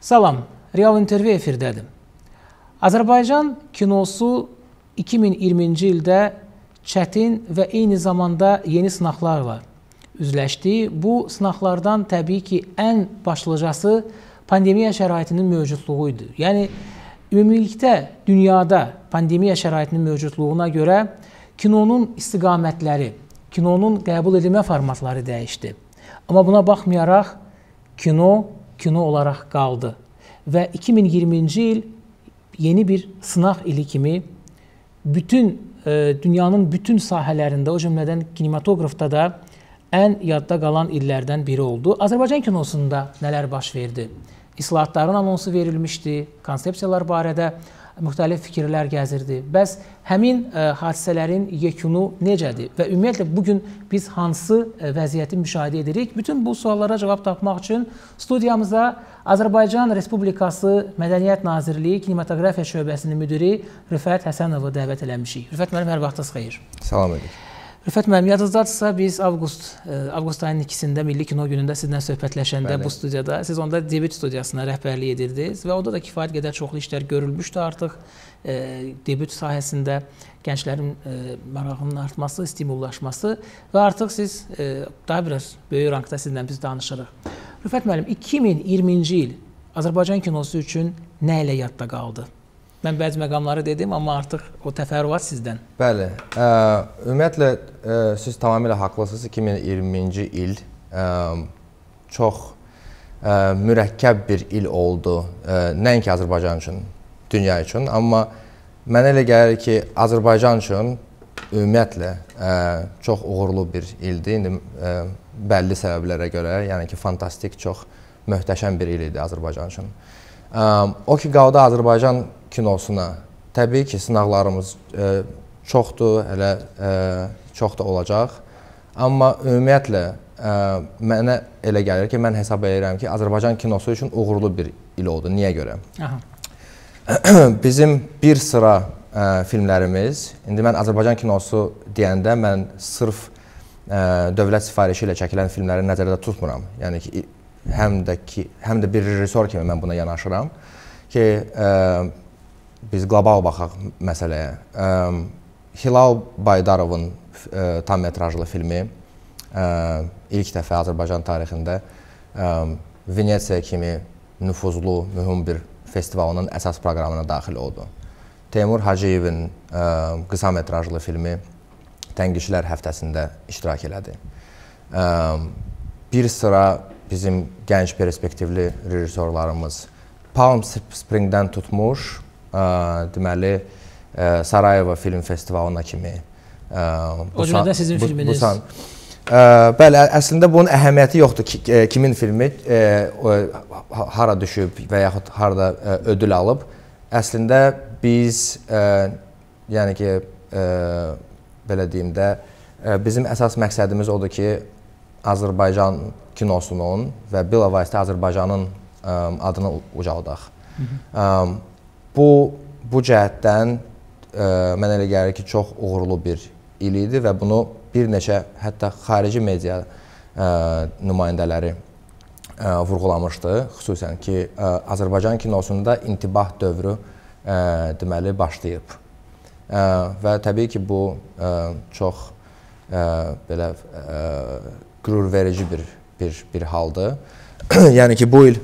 Salam, Real İntervyu efirdədir. Azərbaycan kinosu 2020-ci ildə çətin və eyni zamanda yeni sınaqlarla üzləşdi. Bu sınaqlardan təbii ki, ən başlıcası pandemiya şəraitinin mövcudluğu idi. Yəni, ümumilikdə dünyada pandemiya şəraitinin mövcudluğuna görə kinonun istiqamətləri, kinonun qəbul edilmə formatları dəyişdi. Amma buna baxmayaraq, kino kino olaraq qaldı və 2020-ci il yeni bir sınaq ili kimi bütün e, dünyanın bütün sahələrində, o cümlədən kinematoqrafda da ən yadda qalan illərdən biri oldu. Azərbaycan kinosunda nələr baş verdi? İslahatların anonsu verilmişdi, konsepsiyalar barədə müxtəlif fikirlər gəzirdi. Bəs həmin ə, e, hadisələrin yekunu necədir və ümumiyyətlə bu gün biz hansı ə, e, vəziyyəti müşahidə edirik? Bütün bu suallara cavab tapmaq üçün studiyamızda Azərbaycan Respublikası Mədəniyyət Nazirliyi Kinematografiya şöbəsinin müdiri Rüfət Həsənovu dəvət eləmişik. Rüfət müəllim, hər vaxtınız xeyir. Salam əleyküm. Rüfət müəllim, yadınızdadırsa biz avqust e, avqust ayının 2-sində Milli Kino günündə sizinlə söhbətləşəndə Bəli. bu studiyada siz onda debüt studiyasına rəhbərlik edirdiniz və onda da kifayət qədər çoxlu işlər görülmüşdü artıq e, debüt sahəsində gənclərin e, marağının artması, stimullaşması və artıq siz e, daha biraz böyük rankda sizinlə biz danışırıq. Rüfət müəllim, 2020-ci il Azərbaycan kinosu üçün nə ilə yadda qaldı? Mən bəzi məqamları dedim, amma artıq o təfərrüat sizdən. Bəli. Ə, ümumiyyətlə ə, siz tamamilə haqlısınız. 2020-ci il ə, çox ə, mürəkkəb bir il oldu. Ə, nəinki Azərbaycan üçün, dünya üçün, amma mənə elə gəlir ki, Azərbaycan üçün ümumiyyətlə ə, çox uğurlu bir ildi. İndi ə, bəlli səbəblərə görə, yəni ki, fantastik, çox möhtəşəm bir il idi Azərbaycan üçün. Ə, Ehm, o ki, qaldı Azərbaycan kinosuna. Təbii ki, sınaqlarımız e, çoxdur, hələ e, çox da olacaq. Amma ümumiyyətlə, e, mənə elə gəlir ki, mən hesab edirəm ki, Azərbaycan kinosu üçün uğurlu bir il oldu. Niyə görə? Aha. Bizim bir sıra ə, filmlərimiz, indi mən Azərbaycan kinosu deyəndə mən sırf ə, dövlət sifarişi ilə çəkilən filmləri nəzərdə tutmuram. Yəni ki, həm də ki, həm də bir rejissor kimi mən buna yanaşıram ki, ə, e, biz qlobal baxaq məsələyə. Ə, e, Hilal Baydarovun ə, e, tam metrajlı filmi ə, ilk dəfə Azərbaycan tarixində ə, Venesiya kimi nüfuzlu, mühüm bir festivalın əsas proqramına daxil oldu. Teymur Hacıyevin ə, qısa metrajlı filmi Tənqişlər həftəsində iştirak elədi. Ə, bir sıra bizim gənc perspektivli rejissorlarımız Palm Spring-dən tutmuş, ə, e, deməli ə, e, Sarayeva film festivalına kimi. Ə, e, o cümlədən sizin bu, filminiz. Bu san, ə, bəli, əslində bunun əhəmiyyəti yoxdur ki, ə, kimin filmi ə, ə, hara düşüb və yaxud harada ə, ödül alıb. Əslində biz ə, yəni ki, ə, belə deyim də ə, bizim əsas məqsədimiz odur ki, Azərbaycan kinosunun və bilavasitə Azərbaycanın ə, adını ucaldaq. Hı -hı. Ə, bu bu cəhətdən ə, mən elə gəlir ki, çox uğurlu bir il idi və bunu bir neçə hətta xarici media ə, nümayəndələri ə, vurğulamışdı, xüsusən ki, ə, Azərbaycan kinosunda intibah dövrü ə, deməli başlayıb. Ə, və təbii ki, bu ə, çox ə, belə ə, qürurverici bir bir bir haldır. yəni ki, bu il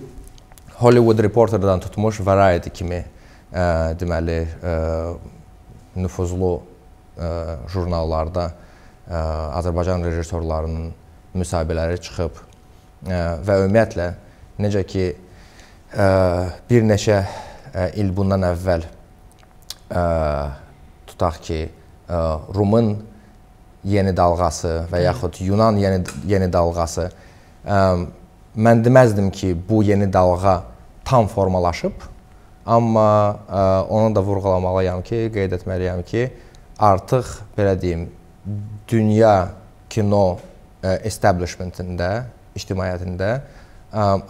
Hollywood Reporter-dan tutmuş Variety kimi ə, e, deməli ə, e, nüfuzlu ə, e, jurnallarda ə, Azərbaycan rejissorlarının müsahibələri çıxıb ə, və ümumiyyətlə necə ki ə, bir neçə ə, il bundan əvvəl ə, tutaq ki, ə, Rumun yeni dalğası və yaxud Yunan yeni yeni dalğası mən deməzdim ki, bu yeni dalğa tam formalaşıb, amma onu da vurğulamalıyam ki, qeyd etməliyəm ki, artıq belə deyim, dünya kino establishmentində, ictimaiyyətində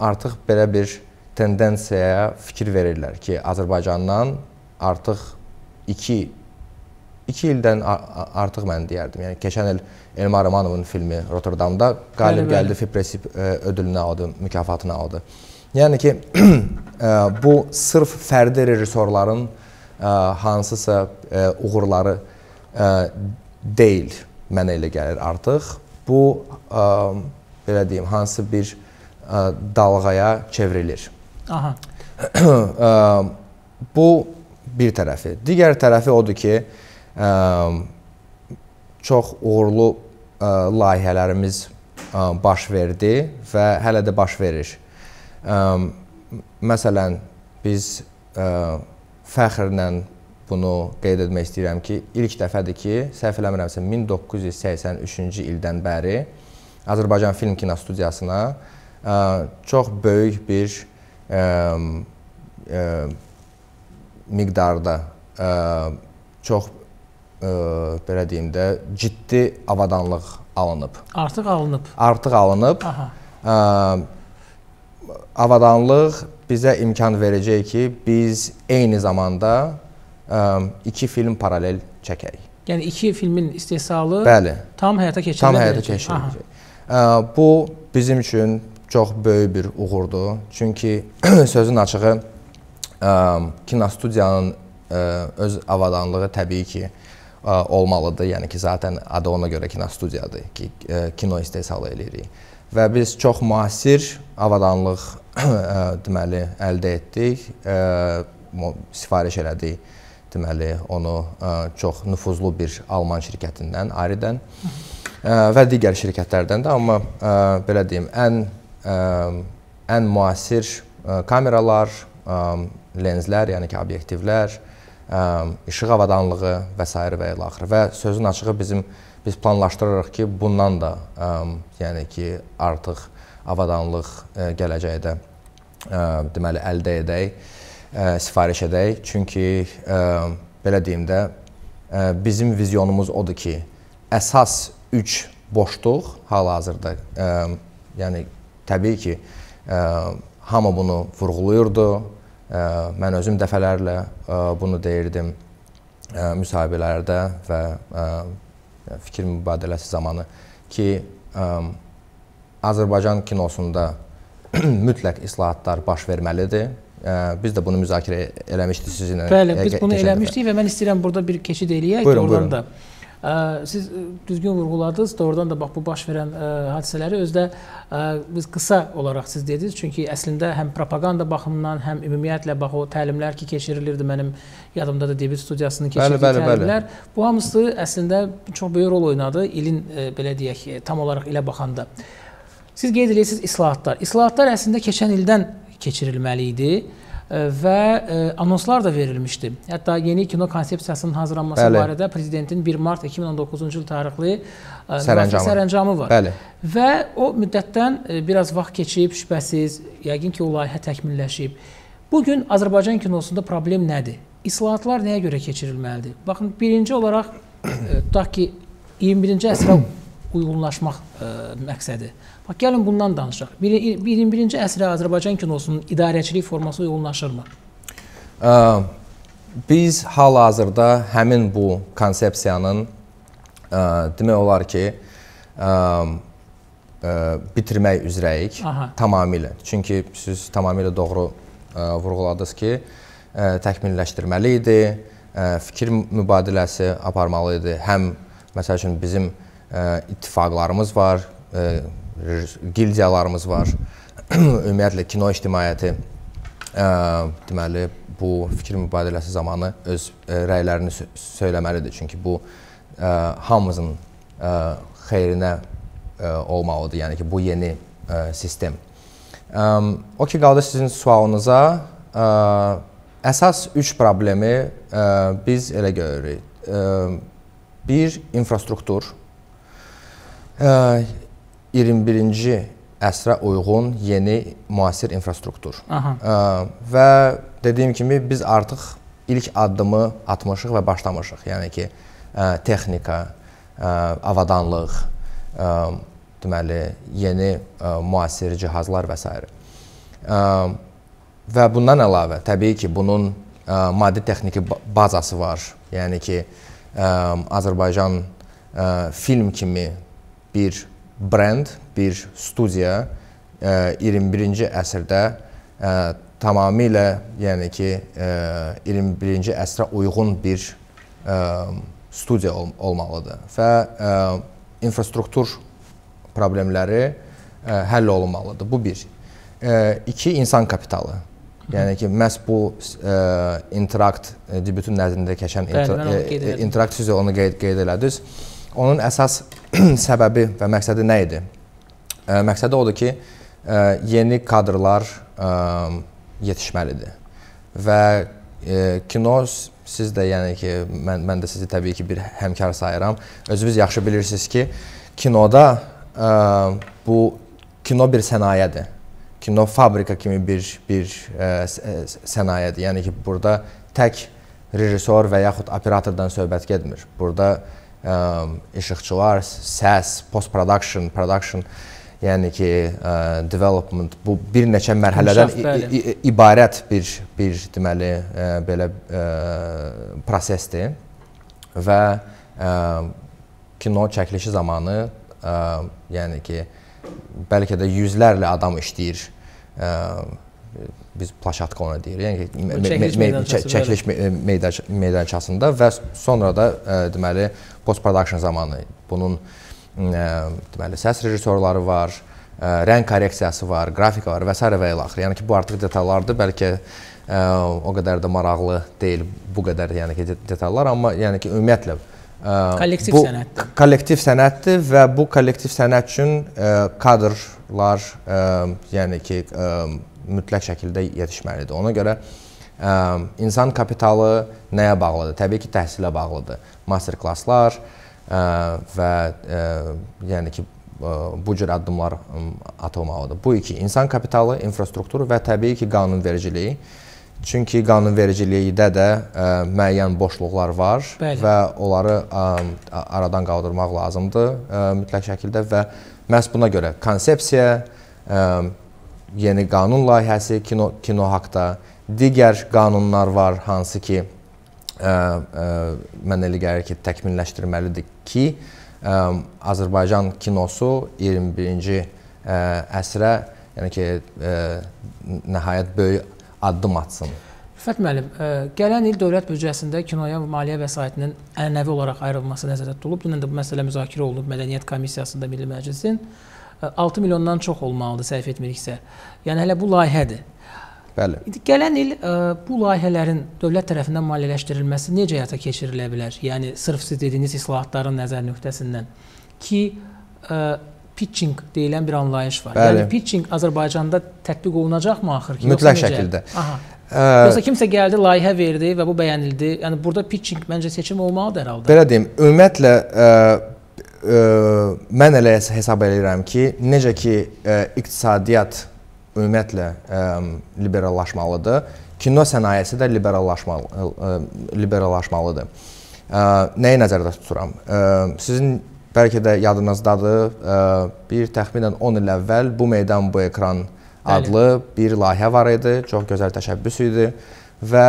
artıq belə bir tendensiyaya fikir verirlər ki, Azərbaycandan artıq 2 2 ildən artıq mən deyərdim. Yəni keçən il Elmar Romanovun filmi Rotterdamda qalib gəldi, Fipresip e, ödülünə aldı, mükafatını aldı. Yəni ki e, bu sırf fərdi rejissorların e, hansısa uğurları deyil, mənə elə gəlir artıq. Bu belə deyim, hansı bir dalğaya çevrilir. Aha. bu bir tərəfi. Digər tərəfi odur ki, Ehm, çox uğurlu e, layihələrimiz e, baş verdi və hələ də baş verir. Ehm, məsələn, biz e, fəxrlə bunu qeyd etmək istəyirəm ki, ilk dəfədir ki, səhv eləmirəmsə 1983-cü ildən bəri Azərbaycan Film Kinostudiyasına ə, çox böyük bir ə, ehm, ə, miqdarda ə, çox ə, belə deyim də, ciddi avadanlıq alınıb. Artıq alınıb. Artıq alınıb. Aha. Ə, avadanlıq bizə imkan verəcək ki, biz eyni zamanda ə, iki film paralel çəkək. Yəni iki filmin istehsalı Bəli. tam həyata keçiriləcək. Tam həyata keçiriləcək. Bu bizim üçün çox böyük bir uğurdur. Çünki sözün açığı ə, kinostudiyanın ə, öz avadanlığı təbii ki, olmalıdır. Yəni ki, zaten adı ona görə kino studiyadır ki, kino istehsal eləyirik. Və biz çox müasir avadanlıq deməli əldə etdik, sifariş elədik. Deməli, onu çox nüfuzlu bir Alman şirkətindən, Aridən və digər şirkətlərdən də, amma belə deyim, ən ən müasir kameralar, lenzlər, yəni ki, obyektivlər, işıq avadanlığı və s. və ilaxır. Və sözün açığı bizim biz planlaşdırırıq ki, bundan da ə, yəni ki, artıq avadanlıq ə, e, gələcəkdə ə, e, deməli əldə edək, ə, e, sifariş edək. Çünki ə, belə deyim də ə, bizim vizyonumuz odur ki, əsas 3 boşluq hal-hazırda yəni təbii ki, ə, hamı bunu vurğulayırdı. Mən özüm dəfələrlə e, bunu deyirdim e, müsahibələrdə və e, fikir mübadiləsi zamanı ki, Azərbaycan kinosunda mütləq islahatlar baş verməlidir. Biz də bunu müzakirə eləmişdik sizinlə. Bəli, biz bunu eləmişdik və mən istəyirəm burada bir keçid eləyək. Buyurun, buyurun. Da Siz düzgün vurğuladınız. Doğrudan da bax bu baş verən ə, hadisələri özdə ə, biz qısa olaraq siz dediniz. Çünki əslində həm propaganda baxımından, həm ümumiyyətlə bax o təlimlər ki, keçirilirdi mənim yadımda da Debit studiyasının keçirdiyi bəli, bəli, təlimlər. Bəli. Bu hamısı əslində çox böyük rol oynadı ilin ə, belə deyək tam olaraq ilə baxanda. Siz qeyd edirsiniz islahatlar. İslahatlar əslində keçən ildən keçirilməli idi və e, anonslar da verilmişdi. Hətta yeni kino konsepsiyasının hazırlanması Bəli. barədə prezidentin 1 mart 2019-cu il tarixli e, sərəncamı. sərəncamı var. Bəli. Və o müddətdən e, biraz vaxt keçib, şübhəsiz, yəqin ki, o layihə təkmilləşib. Bu gün Azərbaycan kinosunda problem nədir? İslahatlar nəyə görə keçirilməlidir? Baxın, birinci olaraq tutaq ki, 21-ci əsrə uyğunlaşmaq ə, məqsədi. Bax, gəlin bundan danışaq. 21-ci əsrə Azərbaycan kinosunun idarəçilik forması uyğunlaşırmı? Ə, biz hal-hazırda həmin bu konsepsiyanın ə, demək olar ki, ə, ə, bitirmək üzrəyik Aha. tamamilə. Çünki siz tamamilə doğru ə, vurğuladınız ki, ə, təkmilləşdirməli idi, ə, fikir mübadiləsi aparmalı idi. Həm məsəl üçün bizim ə, ittifaqlarımız var, ə, gildiyalarımız var. Ümumiyyətlə kino ictimaiyyəti ə, deməli bu fikir mübadiləsi zamanı öz ə, e, rəylərini söyləməlidir. Çünki bu ə, e, hamımızın ə, e, xeyrinə ə, olmalıdır. Yəni ki, bu yeni ə, sistem. Ə, o ki qaldı sizin sualınıza. Ə, əsas 3 problemi ə, biz elə görürük. Ə, bir infrastruktur. Ə, 21-ci əsrə uyğun yeni müasir infrastruktur. Aha. Ə, və dediyim kimi biz artıq ilk addımı atmışıq və başlamışıq. Yəni ki, ə, texnika, ə, avadanlıq, ə, deməli, yeni ə, müasir cihazlar və s. Ə, və bundan əlavə təbii ki, bunun ə, maddi texniki bazası var. Yəni ki, ə, Azərbaycan ə, film kimi bir brend, bir studiya 21-ci e, əsrdə e, tamamilə, yəni ki, 21-ci e, əsrə uyğun bir studiya ol olmalıdır və infrastruktur problemləri həll olunmalıdır. Bu bir. İki, insan kapitalı. Yəni ki, məhz bu ə, interakt, debyutun nəzrində keçən inter interakt siz onu qeyd, qeyd elədiniz. Onun əsas səbəbi və məqsədi nə idi? Məqsədi odur ki, yeni kadrlar yetişməlidir. Və kino siz də yəni ki, mən mən də sizi təbii ki, bir həmkar sayıram. Özünüz yaxşı bilirsiniz ki, kinoda ə, bu kino bir sənayedir. Kino fabrika kimi bir bir ə, sənayedir. Yəni ki, burada tək rejissor və yaxud operatordan söhbət getmir. Burada işıqçılar, səs, post production, production, yəni ki, development bu bir neçə mərhələdən ibarət bir bir deməli belə prosesdir və kino çəkilişi zamanı yəni ki, bəlkə də yüzlərlə adam işləyir biz plaşatka ona deyirik. Yəni çəkiliş meydançası, çəkiliş e, meydançasında və sonra da ə, e, deməli post production zamanı bunun ə, e, deməli səs rejissorları var, ə, rəng korreksiyası var, qrafika var və s. və ilaxır. Yəni ki bu artıq detallardır, bəlkə ə, o qədər də maraqlı deyil bu qədər yəni ki detallar, amma yəni ki ümumiyyətlə ə, kollektiv bu, sənətdir. Kollektiv sənətdir və bu kollektiv sənət üçün ə, kadr lar ə, yəni ki ə, mütləq şəkildə yetişməlidir. Ona görə ə, insan kapitalı nəyə bağlıdır? Təbii ki, təhsilə bağlıdır. Master klasslar ə, və ə, yəni ki ə, bu cür addımlar atılmalıdır. Bu iki insan kapitalı, infrastruktur və təbii ki, qanunvericilik. Çünki qanunvericilikdə də ə, müəyyən boşluqlar var Bəli. və onları ə, aradan qaldırmaq lazımdır ə, mütləq şəkildə və Məhz buna görə konsepsiya, ə, yeni qanun layihəsi kino kino haqqda, digər qanunlar var hansı ki, ə, ə, mən elə gəlir ki, təkmilləşdirməlidir ki, ə, Azərbaycan kinosu 21-ci əsrə, yəni ki, ə, nəhayət böyük addım atsın. Rüfət müəllim, e, gələn il dövlət büdcəsində kinoya maliyyə vəsaitinin ənənəvi olaraq ayrılması nəzərdə tutulub. Dünən də bu məsələ müzakirə olunub Mədəniyyət Komissiyasında Milli Məclisin. 6 e, milyondan çox olmalıdır, səhv etmiriksə. Yəni hələ bu layihədir. Bəli. İndi gələn il e, bu layihələrin dövlət tərəfindən maliyyələşdirilməsi necə həyata keçirilə bilər? Yəni sırf siz dediyiniz islahatların nəzər nöqtəsindən ki, pitching deyilən bir anlayış var. Bəli. Yəni pitching Azərbaycanda tətbiq olunacaqmı axır ki? Mütləq şəkildə. Aha. Yoxsa kimsə gəldi, layihə verdi və bu bəyənildi. Yəni burada pitching məncə seçim olmalıdır hər halda. Belə deyim, ümumiyyətlə ə, e, ə, e, mən elə hesab edirəm ki, necə ki ə, e, iqtisadiyyat ümumiyyətlə ə, liberallaşmalıdır, kino sənayesi də liberallaşmalı ə, liberallaşmalıdır. Ə, nəyi nəzərdə tuturam? Ə, sizin bəlkə də yadınızdadır, ə, bir təxminən 10 il əvvəl bu meydan bu ekran adlı bir layihə var idi. Çox gözəl təşəbbüs idi və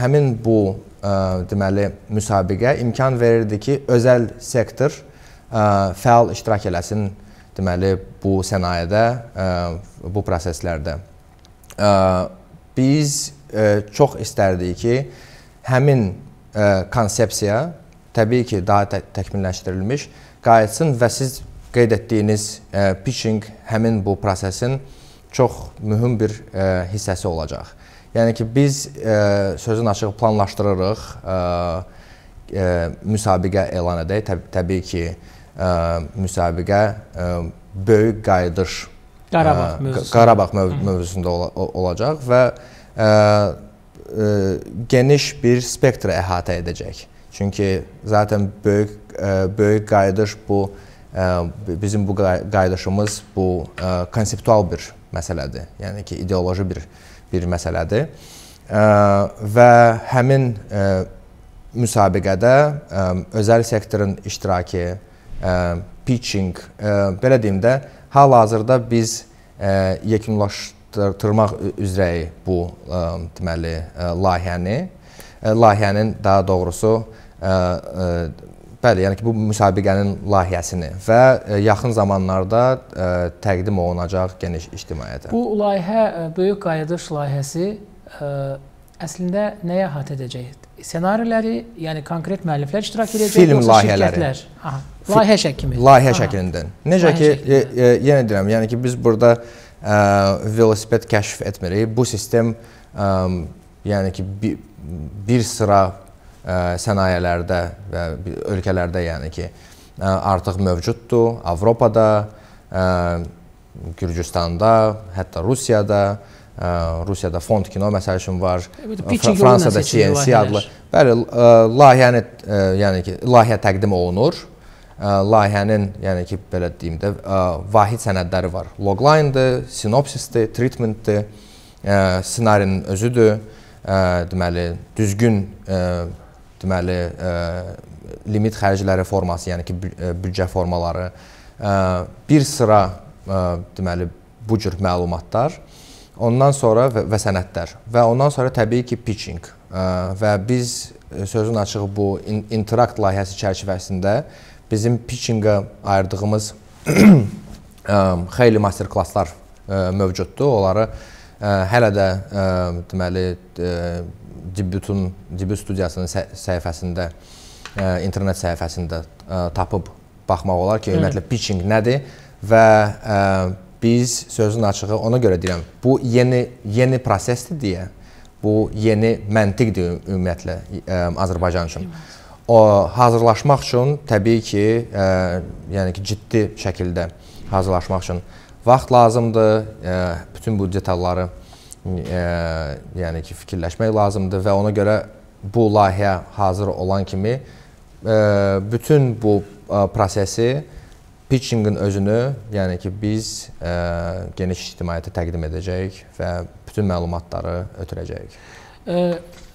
həmin bu ə, deməli müsabiqə imkan verirdi ki, özəl sektor ə, fəal iştirak eləsin deməli bu sənayedə, ə, bu proseslərdə. Ə, biz ə, çox istərdik ki, həmin ə, konsepsiya təbii ki, daha tə təkmilləşdirilmiş qayıtsın və siz qeyd etdiyiniz ə, pitching həmin bu prosesin çox mühüm bir ə, e, hissəsi olacaq. Yəni ki, biz ə, e, sözün açığı planlaşdırırıq, ə, e, ə, müsabiqə elan edək. Təb təbii ki, ə, müsabiqə ə, böyük qayıdış Qarabağ mövzusunda, Qarabağ möv mövzusunda ola olacaq və ə, ə, geniş bir spektrə əhatə edəcək. Çünki zaten böyük ə, böyük qayıdış bu ə, bizim bu qayıdışımız bu ə, konseptual bir məsələdir. Yəni ki, ideoloji bir bir məsələdir. Və həmin müsabiqədə özəl sektorun iştirakı, pitching, belə deyim də, hal-hazırda biz yekunlaşdırmaq üzrəyi bu deməli layihəni, layihənin daha doğrusu Bəli, yəni ki, bu müsabiqənin layihəsini və e, yaxın zamanlarda e, təqdim olunacaq geniş ictimaiyyətə. Bu layihə e, böyük qayıdış layihəsi əslində nəyə əhatə edəcək? Ssenariləri, yəni konkret müəlliflər iştirak edəcək, film layihələri. Aha, layihə şəklində. Layihə şəklində. Necə layihə ki, şəklində. yenə deyirəm, yəni ki, biz burada ə, velosiped kəşf etmirik. Bu sistem ə, yəni ki, bir, bir sıra sənayələrdə və ölkələrdə yəni ki, artıq mövcuddur. Avropada, Gürcüstanda, hətta Rusiyada, Rusiyada Fond kino məsəl üçün var. E, Fransada CNC adlı. Bəli, layihəni yəni ki, layihə təqdim olunur layihənin, yəni ki, belə deyim də, vahid sənədləri var. Logline-dır, sinopsisdir, treatment-dir, ssenarinin özüdür. Deməli, düzgün deməli e, limit xərcləri forması, yəni ki, e, büdcə formaları, e, bir sıra deməli bu cür məlumatlar, ondan sonra və, və sənədlər və ondan sonra təbii ki, pitching və biz sözün açığı bu interakt layihəsi çərçivəsində bizim pitchingə ayırdığımız xeyli master klasslar mövcuddur. Onları hələ də deməli Cibütün Cibüt studiyasının səhifəsində internet səhifəsində tapıb baxmaq olar ki, ümumiyyətlə pitching nədir və biz sözün açığı ona görə deyirəm, bu yeni yeni prosesdir deyə. Bu yeni məntiqdir ümumiyyətlə Azərbaycan üçün. O hazırlaşmaq üçün təbii ki, yəni ki ciddi şəkildə hazırlaşmaq üçün vaxt lazımdır, e, bütün bu detalları e, yəni ki, fikirləşmək lazımdır və ona görə bu layihə hazır olan kimi e, bütün bu prosesi pitchingin özünü, yəni ki, biz geniş ictimaiyyətə təqdim edəcəyik və bütün məlumatları ötürəcəyik.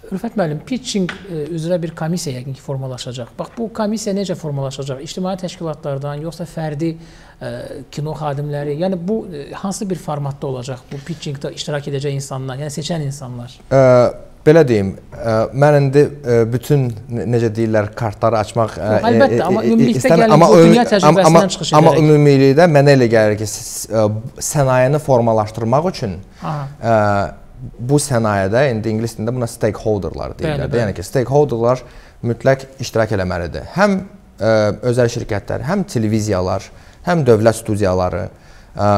Rüfət müəllim, pitching e, üzrə bir komissiya yəqin ki, formalaşacaq. Bax bu komissiya necə formalaşacaq? İctimai təşkilatlardan, yoxsa fərdi ə, e, kino xadimləri? Yəni bu e, hansı bir formatda olacaq? Bu pitchingdə iştirak edəcək insanlar, yəni seçən insanlar? Ə, belə deyim, ə, mən indi ə, bütün necə deyirlər, kartları açmaq ə, Əlbəttə, amma ümumilikdə gəlin amma, dünya təcrübəsindən çıxış edərək. Amma ümumilikdə mənə elə gəlir ki, siz, ə, sənayenin formalaşdırmaq üçün Aha. Ə, bu sənayədə indi ingilis dilində buna stakeholderlar deyirlər. Bəli, bəli. Yəni ki, stakeholderlar mütləq iştirak eləməlidir. Həm ə, e, özəl şirkətlər, həm televiziyalar, həm dövlət studiyaları, ə, e,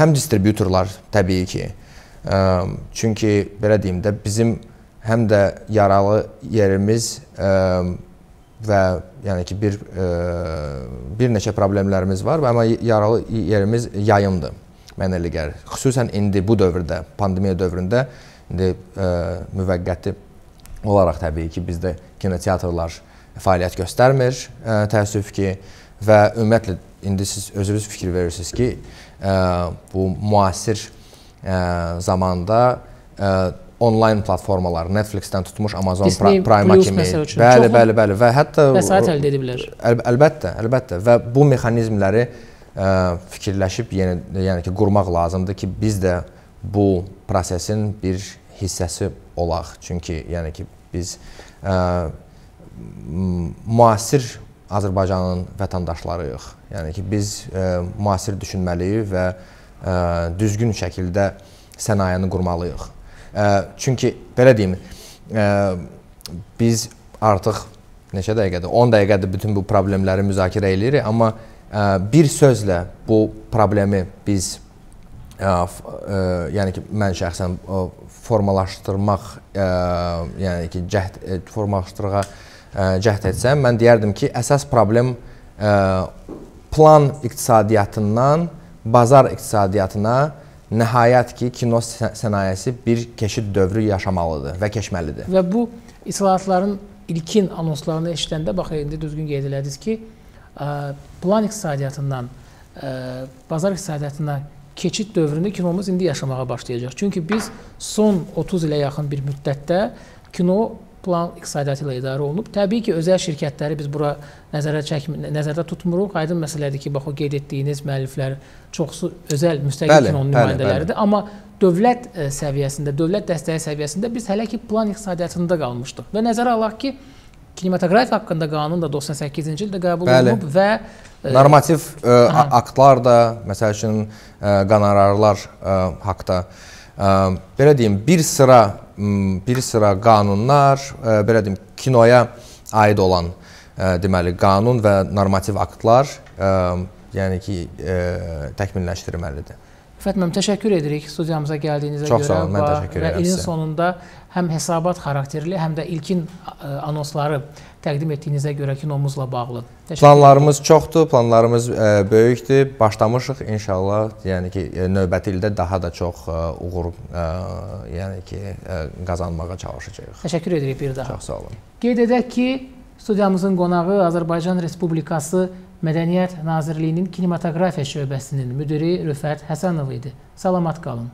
həm distributorlar təbii ki. Ə, e, çünki belə deyim də bizim həm də yaralı yerimiz ə, və yəni ki bir ə, bir neçə problemlərimiz var və amma yaralı yerimiz yayımdır. Mən elə gəlir. Xüsusən indi bu dövrdə, pandemiya dövründə indi ə, e, müvəqqəti olaraq təbii ki, bizdə kinoteatrlar fəaliyyət göstərmir, ə, e, təəssüf ki, və ümumiyyətlə indi siz özünüz fikir verirsiniz ki, ə, e, bu müasir ə, zamanda ə, onlayn platformalar, Netflix-dən tutmuş Amazon Disney Prime-a kimi. Bəli, bəli, bəli və hətta vəsait əldə edə bilər. Əl, əlbəttə, əlbəttə və bu mexanizmləri fikirləşib yenə yəni ki qurmaq lazımdır ki biz də bu prosesin bir hissəsi olaq. Çünki yəni ki biz ə, müasir Azərbaycanın vətəndaşlarıyıq. Yəni ki biz ə, müasir düşünməliyik və ə, düzgün şəkildə sənayeni qurmalıyıq. Ə, çünki belə deyim, ə, biz artıq neçə dəqiqədir? 10 dəqiqədir bütün bu problemləri müzakirə eləyirik, amma bir sözlə bu problemi biz e, e, yəni ki mən şəxsən e, formalaşdırmaq yəni ki cəhd formalaşdırmağa cəhd etsəm mən deyərdim ki əsas problem plan iqtisadiyyatından bazar iqtisadiyyatına nəhayət ki kino sənayesi bir keçid dövrü yaşamalıdır və keçməlidir. Və bu islahatların ilkin anonslarını eşidəndə bax indi düzgün qeyd elədiniz ki plan iqtisadiyyatından ə, e, bazar iqtisadiyyatına keçid dövründə kinomuz indi yaşamağa başlayacaq. Çünki biz son 30 ilə yaxın bir müddətdə kino plan iqtisadiyyatı ilə idarə olunub. Təbii ki, özəl şirkətləri biz bura nəzərə çəkmir, nəzərdə tutmuruq. Aydın məsələdir ki, bax o qeyd etdiyiniz müəlliflər çoxsu özəl müstəqil bəli, kinonun nümayəndələridir, amma dövlət e, səviyyəsində, dövlət dəstəyi səviyyəsində biz hələ ki plan iqtisadiyyatında qalmışdıq. Və nəzərə alaq ki, Kinematoqrafiya haqqında qanun da 98-ci ildə qəbul Bəli. olunub və ə, e, normativ ə, e, aha. aktlar da, məsəl üçün ə, e, qanararlar ə, haqda ə, belə deyim, bir sıra bir sıra qanunlar, ə, belə deyim, kinoya aid olan ə, deməli qanun və normativ aktlar, ə, yəni ki, ə, təkmilləşdirilməlidir. Fəth müəllim, təşəkkür edirik studiyamıza gəldiyinizə Çox görə. Çox sağ olun, mən təşəkkür edirəm sizə. İlin sonunda həm hesabat xarakterli, həm də ilkin e, anonsları təqdim etdiyinizə görə kinomuzla bağlı. Təşəkkür planlarımız edirəm. çoxdur, planlarımız ə, e, böyükdür. Başlamışıq inşallah, yəni ki, e, növbəti ildə daha da çox ə, uğur, ə, yəni ki, ə, qazanmağa çalışacağıq. Təşəkkür edirik bir daha. Çox sağ olun. Qeyd edək ki, studiyamızın qonağı Azərbaycan Respublikası Mədəniyyət Nazirliyinin kinematoqrafiya şöbəsinin müdiri Rüfət Həsənov idi. Salamat qalın.